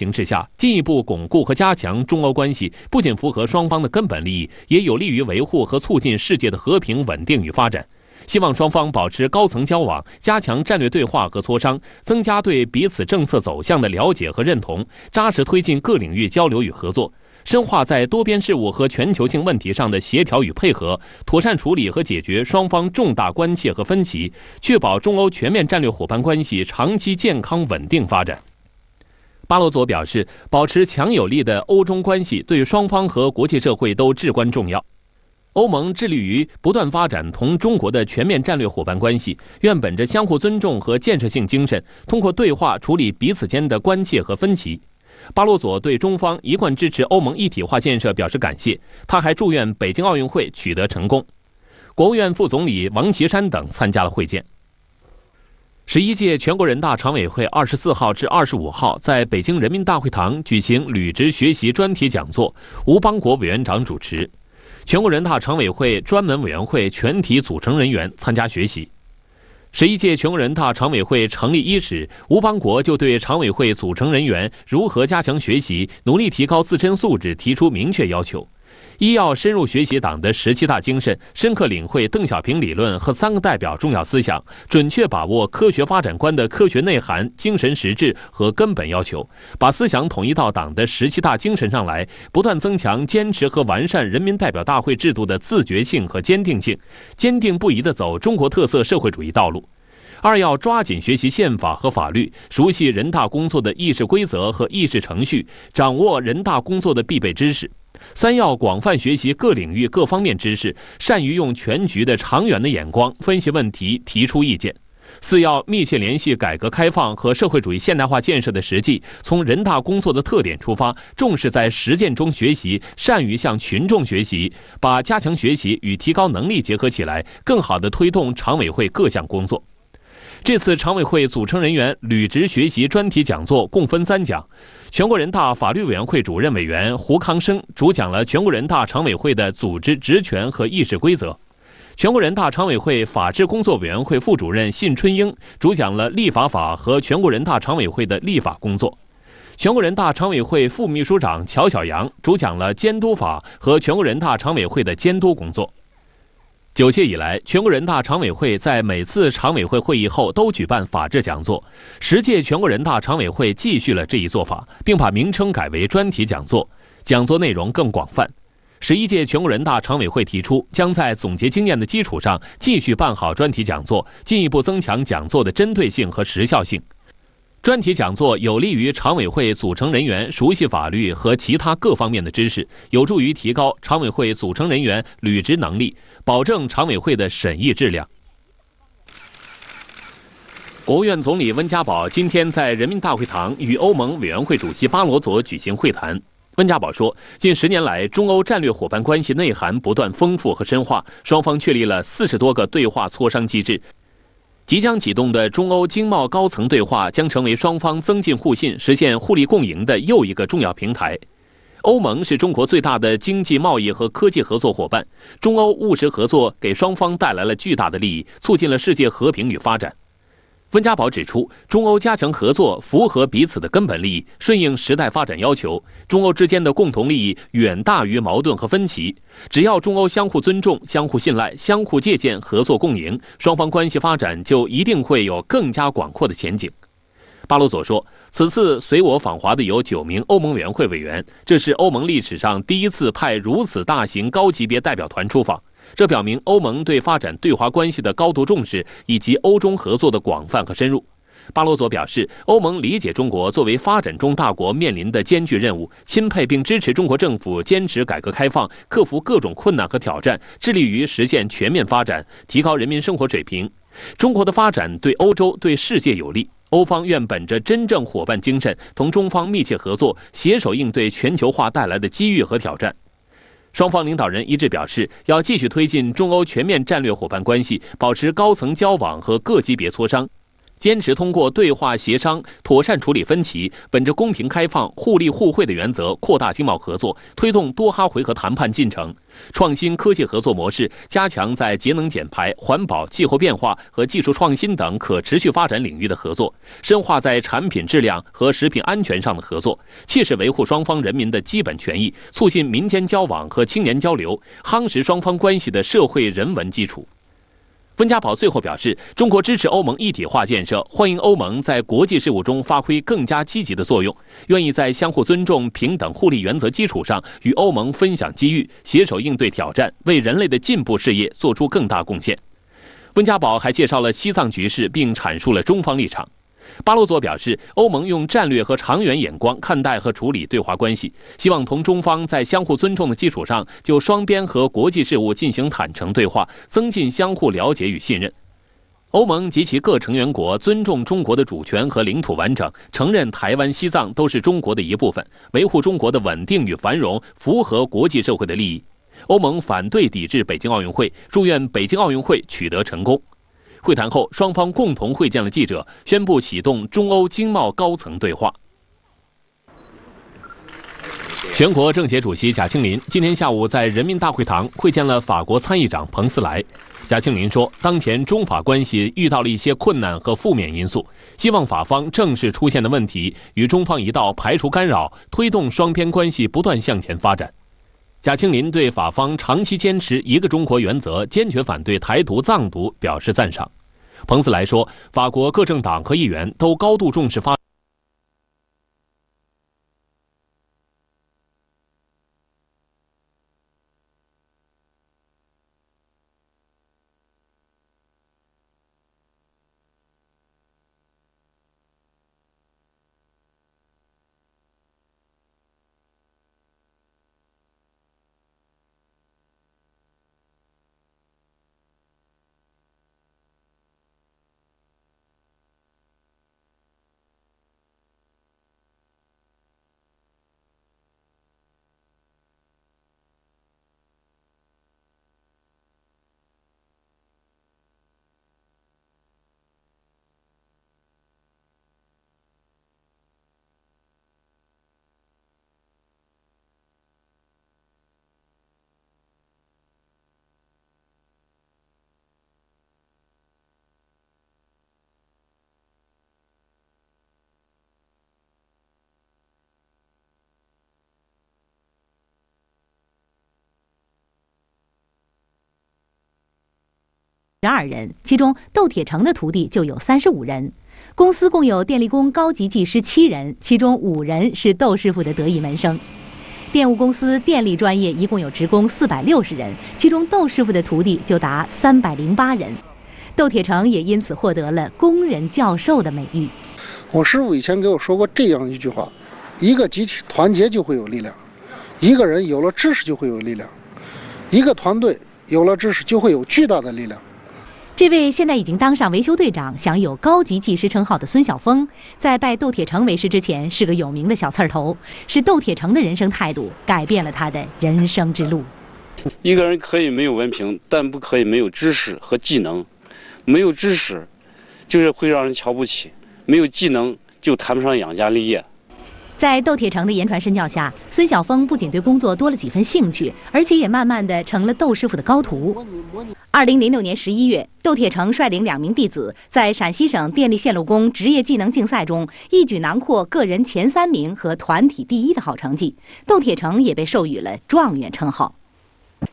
形势下，进一步巩固和加强中欧关系，不仅符合双方的根本利益，也有利于维护和促进世界的和平、稳定与发展。希望双方保持高层交往，加强战略对话和磋商，增加对彼此政策走向的了解和认同，扎实推进各领域交流与合作，深化在多边事务和全球性问题上的协调与配合，妥善处理和解决双方重大关切和分歧，确保中欧全面战略伙伴关系长期健康稳定发展。巴罗佐表示，保持强有力的欧中关系对双方和国际社会都至关重要。欧盟致力于不断发展同中国的全面战略伙伴关系，愿本着相互尊重和建设性精神，通过对话处理彼此间的关切和分歧。巴罗佐对中方一贯支持欧盟一体化建设表示感谢，他还祝愿北京奥运会取得成功。国务院副总理王岐山等参加了会见。十一届全国人大常委会二十四号至二十五号在北京人民大会堂举行履职学习专题讲座，吴邦国委员长主持，全国人大常委会专门委员会全体组成人员参加学习。十一届全国人大常委会成立伊始，吴邦国就对常委会组成人员如何加强学习、努力提高自身素质提出明确要求。一要深入学习党的十七大精神，深刻领会邓小平理论和“三个代表”重要思想，准确把握科学发展观的科学内涵、精神实质和根本要求，把思想统一到党的十七大精神上来，不断增强坚持和完善人民代表大会制度的自觉性和坚定性，坚定不移的走中国特色社会主义道路。二要抓紧学习宪法和法律，熟悉人大工作的议事规则和议事程序，掌握人大工作的必备知识。三要广泛学习各领域各方面知识，善于用全局的、长远的眼光分析问题，提出意见。四要密切联系改革开放和社会主义现代化建设的实际，从人大工作的特点出发，重视在实践中学习，善于向群众学习，把加强学习与提高能力结合起来，更好地推动常委会各项工作。这次常委会组成人员履职学习专题讲座共分三讲。全国人大法律委员会主任委员胡康生主讲了全国人大常委会的组织职权和议事规则。全国人大常委会法制工作委员会副主任信春英主讲了立法法和全国人大常委会的立法工作。全国人大常委会副秘书长乔晓阳主讲了监督法和全国人大常委会的监督工作。九届以来，全国人大常委会在每次常委会会议后都举办法治讲座。十届全国人大常委会继续了这一做法，并把名称改为专题讲座，讲座内容更广泛。十一届全国人大常委会提出，将在总结经验的基础上，继续办好专题讲座，进一步增强讲座的针对性和时效性。专题讲座有利于常委会组成人员熟悉法律和其他各方面的知识，有助于提高常委会组成人员履职能力，保证常委会的审议质量。国务院总理温家宝今天在人民大会堂与欧盟委员会主席巴罗佐举行会谈。温家宝说，近十年来，中欧战略伙伴关系内涵不断丰富和深化，双方确立了四十多个对话磋商机制。即将启动的中欧经贸高层对话，将成为双方增进互信、实现互利共赢的又一个重要平台。欧盟是中国最大的经济贸易和科技合作伙伴，中欧务实合作给双方带来了巨大的利益，促进了世界和平与发展。温家宝指出，中欧加强合作符合彼此的根本利益，顺应时代发展要求。中欧之间的共同利益远大于矛盾和分歧。只要中欧相互尊重、相互信赖、相互借鉴、合作共赢，双方关系发展就一定会有更加广阔的前景。巴罗佐说，此次随我访华的有九名欧盟委员会委员，这是欧盟历史上第一次派如此大型、高级别代表团出访。这表明欧盟对发展对华关系的高度重视，以及欧中合作的广泛和深入。巴罗佐表示，欧盟理解中国作为发展中大国面临的艰巨任务，钦佩并支持中国政府坚持改革开放，克服各种困难和挑战，致力于实现全面发展，提高人民生活水平。中国的发展对欧洲、对世界有利，欧方愿本着真正伙伴精神，同中方密切合作，携手应对全球化带来的机遇和挑战。双方领导人一致表示，要继续推进中欧全面战略伙伴关系，保持高层交往和各级别磋商。坚持通过对话协商妥善处理分歧，本着公平开放、互利互惠的原则，扩大经贸合作，推动多哈回合谈判进程，创新科技合作模式，加强在节能减排、环保、气候变化和技术创新等可持续发展领域的合作，深化在产品质量和食品安全上的合作，切实维护双方人民的基本权益，促进民间交往和青年交流，夯实双方关系的社会人文基础。温家宝最后表示，中国支持欧盟一体化建设，欢迎欧盟在国际事务中发挥更加积极的作用，愿意在相互尊重、平等互利原则基础上与欧盟分享机遇，携手应对挑战，为人类的进步事业做出更大贡献。温家宝还介绍了西藏局势，并阐述了中方立场。巴罗佐表示，欧盟用战略和长远眼光看待和处理对华关系，希望同中方在相互尊重的基础上，就双边和国际事务进行坦诚对话，增进相互了解与信任。欧盟及其各成员国尊重中国的主权和领土完整，承认台湾、西藏都是中国的一部分，维护中国的稳定与繁荣符合国际社会的利益。欧盟反对抵制北京奥运会，祝愿北京奥运会取得成功。会谈后，双方共同会见了记者，宣布启动中欧经贸高层对话。全国政协主席贾庆林今天下午在人民大会堂会见了法国参议长彭斯莱。贾庆林说，当前中法关系遇到了一些困难和负面因素，希望法方正视出现的问题，与中方一道排除干扰，推动双边关系不断向前发展。贾庆林对法方长期坚持一个中国原则、坚决反对台独、藏独表示赞赏。彭斯来说，法国各政党和议员都高度重视发。十二人，其中窦铁成的徒弟就有三十五人。公司共有电力工高级技师七人，其中五人是窦师傅的得意门生。电务公司电力专业一共有职工四百六十人，其中窦师傅的徒弟就达三百零八人。窦铁成也因此获得了“工人教授”的美誉。我师傅以前给我说过这样一句话：“一个集体团结就会有力量，一个人有了知识就会有力量，一个团队有了知识就会有巨大的力量。”这位现在已经当上维修队长、享有高级技师称号的孙晓峰，在拜窦铁成为师之前是个有名的小刺儿头。是窦铁成的人生态度改变了他的人生之路。一个人可以没有文凭，但不可以没有知识和技能。没有知识，就是会让人瞧不起；没有技能，就谈不上养家立业。在窦铁城的言传身教下，孙晓峰不仅对工作多了几分兴趣，而且也慢慢的成了窦师傅的高徒。二零零六年十一月，窦铁城率领两名弟子在陕西省电力线路工职业技能竞赛中一举囊括个人前三名和团体第一的好成绩，窦铁城也被授予了状元称号。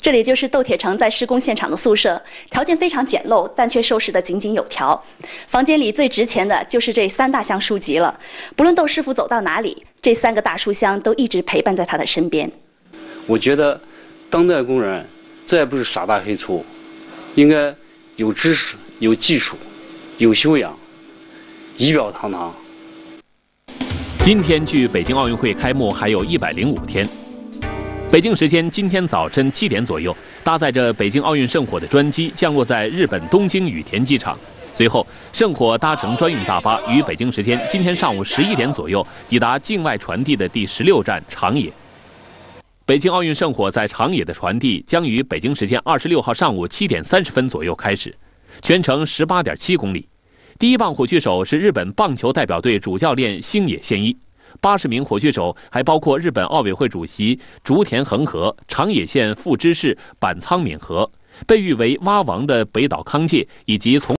这里就是窦铁城在施工现场的宿舍，条件非常简陋，但却收拾得井井有条。房间里最值钱的就是这三大箱书籍了，不论窦师傅走到哪里。这三个大书箱都一直陪伴在他的身边。我觉得，当代工人再不是傻大黑粗，应该有知识、有技术、有修养，仪表堂堂。今天距北京奥运会开幕还有一百零五天。北京时间今天早晨七点左右，搭载着北京奥运圣火的专机降落在日本东京羽田机场。随后，圣火搭乘专用大巴，于北京时间今天上午十一点左右抵达境外传递的第十六站长野。北京奥运圣火在长野的传递将于北京时间二十六号上午七点三十分左右开始，全程十八点七公里。第一棒火炬手是日本棒球代表队主教练星野宪一，八十名火炬手还包括日本奥委会主席竹田恒和长野县富知市板仓敏和，被誉为“蛙王”的北岛康介以及从。